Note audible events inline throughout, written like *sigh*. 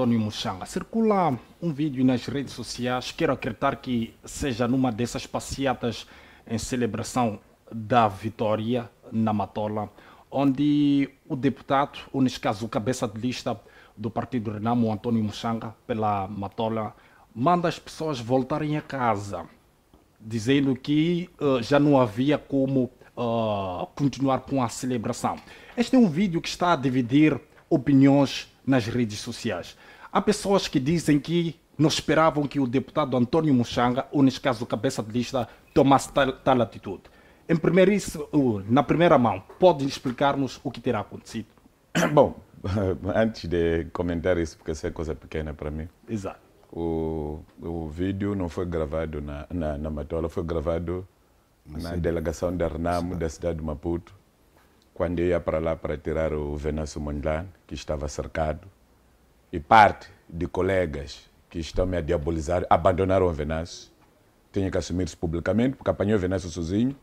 Antônio Muxanga. Circula um vídeo nas redes sociais, quero acreditar que seja numa dessas passeatas em celebração da vitória na Matola, onde o deputado, ou neste caso o cabeça de lista do partido Renamo, Antônio Muxanga, pela Matola, manda as pessoas voltarem a casa, dizendo que uh, já não havia como uh, continuar com a celebração. Este é um vídeo que está a dividir opiniões nas redes sociais. Há pessoas que dizem que não esperavam que o deputado Antônio Muxanga, ou neste caso o cabeça de lista, tomasse tal, tal atitude. Em primeiro, isso, na primeira mão, pode explicar-nos o que terá acontecido? *coughs* Bom, *coughs* antes de comentar isso, porque isso é coisa pequena para mim. Exato. O, o vídeo não foi gravado na, na, na Matola, foi gravado na delegação da de Renamo, da cidade de Maputo quando eu ia para lá para tirar o Venâncio Mondlane, que estava cercado, e parte de colegas que estão me a diabolizar, abandonaram o Venâncio. Tinha que assumir isso publicamente, porque apanhou o Venâncio sozinho.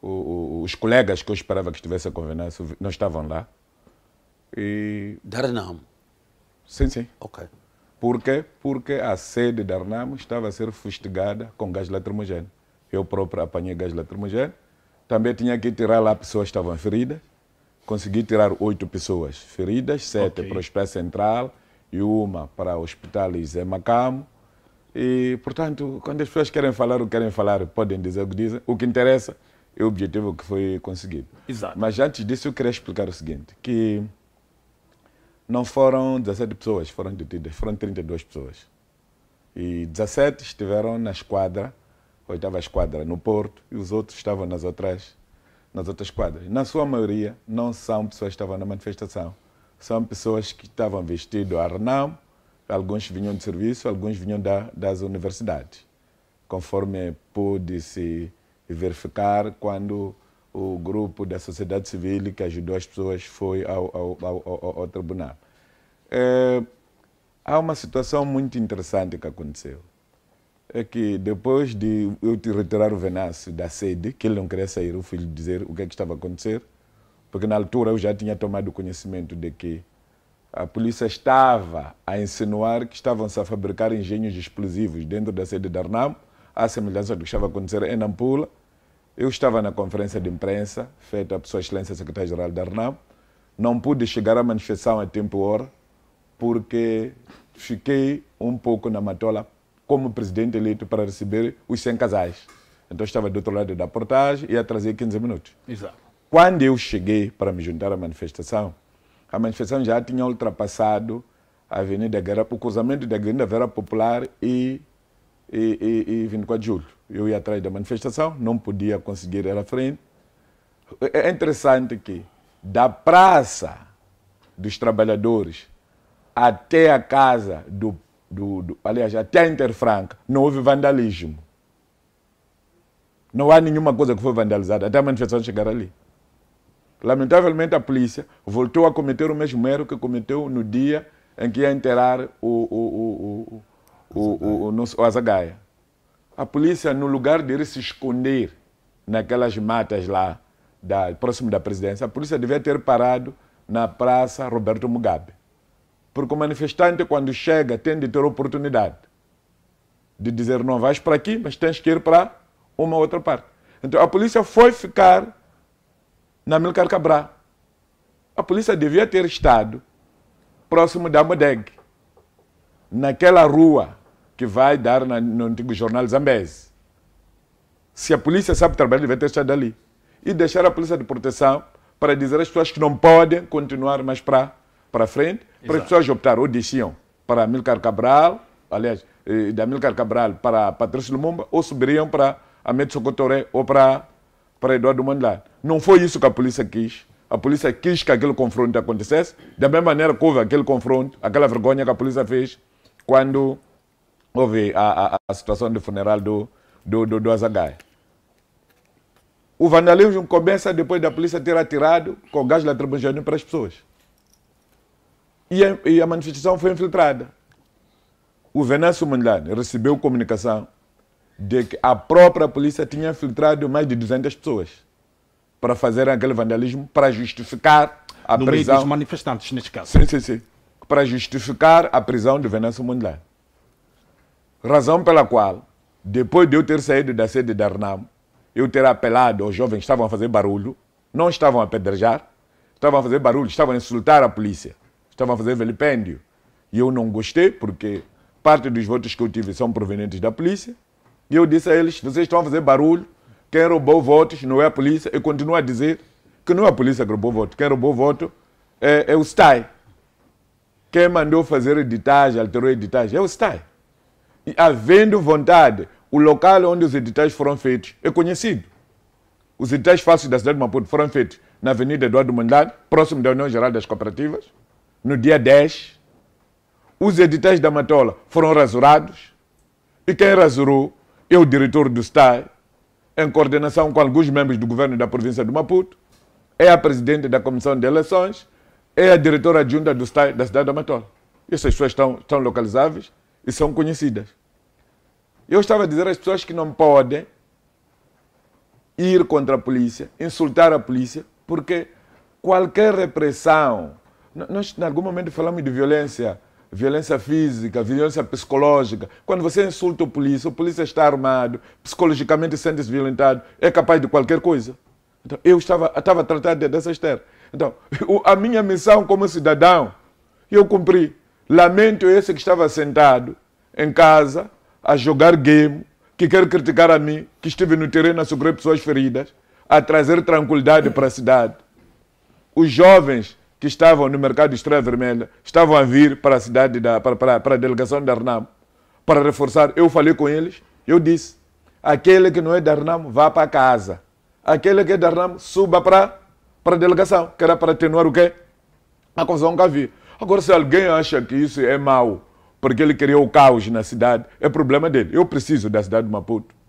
O, o, os colegas que eu esperava que estivessem com o Venâncio não estavam lá. E... Sim, sim. Ok. Por quê? Porque a sede de Darnam estava a ser fustigada com gás lacrimogêneo. Eu próprio apanhei gás lacrimogêneo também tinha que tirar lá pessoas que estavam feridas. Consegui tirar oito pessoas feridas, sete okay. para o Hospital Central e uma para o Hospital Zé Macamo. E, portanto, quando as pessoas querem falar ou querem falar, podem dizer o que dizem. O que interessa é o objetivo que foi conseguido. Exato. Mas antes disso, eu queria explicar o seguinte, que não foram 17 pessoas, foram detidas, foram 32 pessoas. E 17 estiveram na esquadra oitava esquadra no Porto e os outros estavam nas outras, nas outras quadras. Na sua maioria, não são pessoas que estavam na manifestação, são pessoas que estavam vestidas a renamo, alguns vinham de serviço, alguns vinham da, das universidades, conforme pôde-se verificar quando o grupo da sociedade civil que ajudou as pessoas foi ao, ao, ao, ao tribunal. É, há uma situação muito interessante que aconteceu é que depois de eu te retirar o Venâncio da sede, que ele não queria sair, eu fui lhe dizer o que, é que estava a acontecer, porque na altura eu já tinha tomado conhecimento de que a polícia estava a insinuar que estavam-se a fabricar engenhos explosivos dentro da sede da Arnam, à semelhança do que estava a acontecer em Nampula. Eu estava na conferência de imprensa, feita por Sua Excelência Secretária-Geral da Arnam. Não pude chegar à manifestação a tempo ou hora, porque fiquei um pouco na matola como presidente eleito para receber os 100 casais. Então estava do outro lado da portagem e ia trazer 15 minutos. Exato. Quando eu cheguei para me juntar à manifestação, a manifestação já tinha ultrapassado a Avenida Guerra, o cruzamento da Avenida Vera Popular e, e, e, e 24 de Julho. Eu ia atrás da manifestação, não podia conseguir ir à frente. É, é interessante que da praça dos trabalhadores até a casa do do, do, aliás, até a Interfranca, não houve vandalismo. Não há nenhuma coisa que foi vandalizada, até a manifestação chegar ali. Lamentavelmente, a polícia voltou a cometer o mesmo erro que cometeu no dia em que ia enterrar o, o, o, o, o, o, o, o Azagaia. A polícia, no lugar de ir se esconder naquelas matas lá, da, próximo da presidência, a polícia devia ter parado na Praça Roberto Mugabe porque o manifestante, quando chega, tem de ter oportunidade de dizer: não vais para aqui, mas tens que ir para uma outra parte. Então a polícia foi ficar na Milcar Cabrá. A polícia devia ter estado próximo da Modeg, naquela rua que vai dar na, no antigo jornal Zambese. Se a polícia sabe trabalhar, devia ter estado ali. E deixar a polícia de proteção para dizer às pessoas que não podem continuar mais para para frente, para as pessoas optar ou desciam para Amilcar Cabral, aliás, eh, da Amilcar Cabral para Patrício Lumumba, ou subiriam para Ahmed Socotoré ou para, para Eduardo Mandela. Não foi isso que a polícia quis. A polícia quis que aquele confronto acontecesse, da mesma maneira que houve aquele confronto, aquela vergonha que a polícia fez quando houve a, a, a situação do funeral do, do, do, do Azagai. O vandalismo começa depois da polícia ter atirado com gás lacrimogêneo para as pessoas e a, e a manifestação foi infiltrada. O Venâncio Mondlane recebeu comunicação de que a própria polícia tinha infiltrado mais de 200 pessoas para fazer aquele vandalismo, para justificar a no prisão... Meio dos manifestantes, neste caso. Sim, sim, sim. Para justificar a prisão de Venâncio Mondlane. Razão pela qual, depois de eu ter saído da sede de Arnam, eu ter apelado aos jovens que estavam a fazer barulho, não estavam a apedrejar, estavam a fazer barulho, estavam a insultar a polícia estavam a fazer velipêndio. E eu não gostei, porque parte dos votos que eu tive são provenientes da polícia. E eu disse a eles: vocês estão a fazer barulho, quem roubou votos não é a polícia. E continuo a dizer que não é a polícia que roubou voto, quem roubou voto é, é o STAI. Quem mandou fazer editagem, alterou editagem, é o STAI. E havendo vontade, o local onde os editais foram feitos é conhecido. Os editais fáceis da cidade de Maputo foram feitos na Avenida Eduardo Mondlane, próximo da União Geral das Cooperativas no dia 10, os editais da Matola foram rasurados e quem rasurou é o diretor do STAI, em coordenação com alguns membros do governo da província do Maputo, é a presidente da comissão de eleições, é a diretora adjunta do STAI da cidade da Matola. Essas pessoas estão, estão localizáveis e são conhecidas. Eu estava a dizer às pessoas que não podem ir contra a polícia, insultar a polícia, porque qualquer repressão nós, em algum momento, falamos de violência, violência física, violência psicológica. Quando você insulta o polícia, o polícia está armado, psicologicamente sente-se violentado, é capaz de qualquer coisa. Então, eu estava, estava tratado dessas terras. Então, a minha missão como cidadão, eu cumpri. Lamento esse que estava sentado em casa a jogar game, que quer criticar a mim, que estive no terreno a socorrer pessoas feridas, a trazer tranquilidade para a cidade. Os jovens que estavam no mercado de Estrela Vermelha, estavam a vir para a cidade, da, para, para, para a delegação da de Arnamo, para reforçar. Eu falei com eles, eu disse, aquele que não é da Arnamo, vá para casa. Aquele que é da Arnamo, suba para, para a delegação, que era para atenuar o quê? A confusão que havia. Agora, se alguém acha que isso é mau, porque ele queria o caos na cidade, é problema dele. Eu preciso da cidade de Maputo.